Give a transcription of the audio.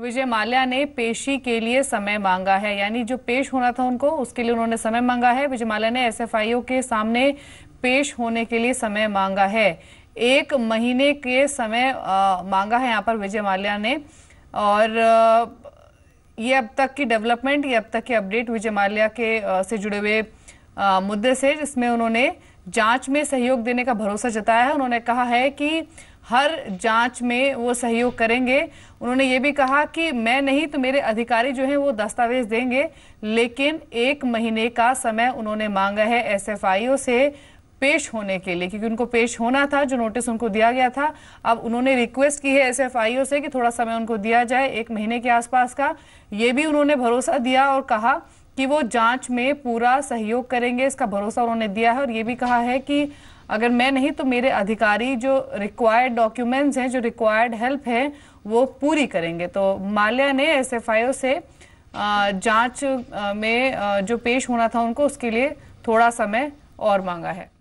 विजय माल्या ने पेशी के लिए समय मांगा है यानी जो पेश होना था उनको उसके लिए उन्होंने समय मांगा है विजय माल्या ने एसएफआईओ के सामने पेश होने के लिए समय मांगा है एक महीने के समय आ, मांगा है यहाँ पर विजय माल्या ने और आ, ये अब तक की डेवलपमेंट ये अब तक की अपडेट विजय माल्या के आ, से जुड़े हुए मुद्दे से जिसमें उन्होंने जांच में सहयोग देने का भरोसा जताया है उन्होंने कहा है कि हर जांच में वो सहयोग करेंगे उन्होंने ये भी कहा कि मैं नहीं तो मेरे अधिकारी जो हैं वो दस्तावेज देंगे लेकिन एक महीने का समय उन्होंने मांगा है एसएफआईओ से पेश होने के लिए क्योंकि उनको पेश होना था जो नोटिस उनको दिया गया था अब उन्होंने रिक्वेस्ट की है एसएफआईओ से कि थोड़ा समय उनको दिया जाए एक महीने के आसपास का ये भी उन्होंने भरोसा दिया और कहा कि वो जांच में पूरा सहयोग करेंगे इसका भरोसा उन्होंने दिया है और ये भी कहा है कि अगर मैं नहीं तो मेरे अधिकारी जो रिक्वायर्ड डॉक्यूमेंट्स हैं जो रिक्वायर्ड हेल्प है वो पूरी करेंगे तो माल्या ने एस से जांच में जो पेश होना था उनको उसके लिए थोड़ा समय और मांगा है